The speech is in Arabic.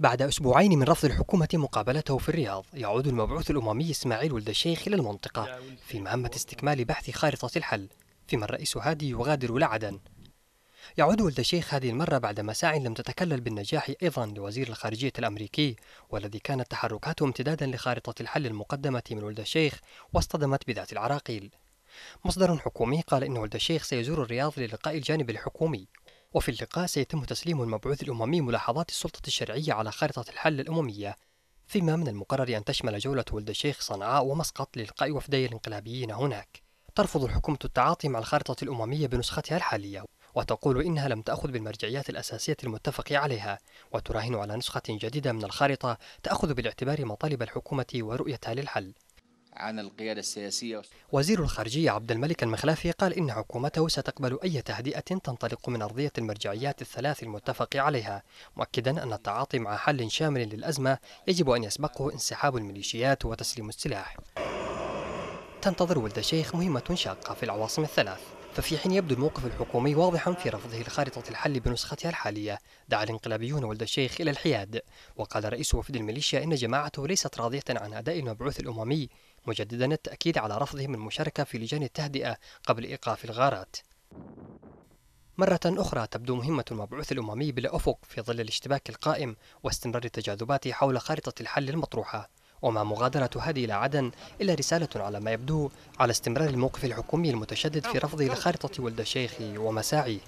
بعد أسبوعين من رفض الحكومة مقابلته في الرياض يعود المبعوث الأممي إسماعيل ولد الشيخ إلى المنطقة في مهمة استكمال بحث خارطة الحل فيما الرئيس هادي يغادر لعدن يعود ولد الشيخ هذه المرة بعد مساع لم تتكلل بالنجاح أيضا لوزير الخارجية الأمريكي والذي كانت تحركاته امتدادا لخارطة الحل المقدمة من ولد الشيخ واصطدمت بذات العراقيل مصدر حكومي قال إن ولد الشيخ سيزور الرياض للقاء الجانب الحكومي وفي اللقاء سيتم تسليم المبعوث الأممي ملاحظات السلطة الشرعية على خارطة الحل الأممية فيما من المقرر أن تشمل جولة ولد الشيخ صنعاء ومسقط لإلقاء وفدي الانقلابيين هناك ترفض الحكومة التعاطي مع الخارطة الأممية بنسختها الحالية وتقول إنها لم تأخذ بالمرجعيات الأساسية المتفق عليها وتراهن على نسخة جديدة من الخارطة تأخذ بالاعتبار مطالب الحكومة ورؤيتها للحل عن القيادة السياسية وزير الخارجية عبد الملك المخلافي قال إن حكومته ستقبل أي تهدئة تنطلق من أرضية المرجعيات الثلاث المتفق عليها مؤكدا أن التعاطي مع حل شامل للأزمة يجب أن يسبقه انسحاب الميليشيات وتسليم السلاح تنتظر ولد الشيخ مهمة شاقة في العواصم الثلاث ففي حين يبدو الموقف الحكومي واضحا في رفضه لخارطة الحل بنسختها الحالية دعا الانقلابيون ولد الشيخ إلى الحياد وقال رئيس وفد الميليشيا إن جماعته ليست راضية عن أداء المبعوث الأممي مجددا التأكيد على رفضهم المشاركة في لجان التهدئة قبل إيقاف الغارات مرة أخرى تبدو مهمة المبعوث الأممي بلا أفق في ظل الاشتباك القائم واستمرار التجاذبات حول خارطة الحل المطروحة وما مغادرة هذه إلى عدن إلا رسالة على ما يبدو على استمرار الموقف الحكومي المتشدد في رفضه لخارطة ولد الشيخ ومساعيه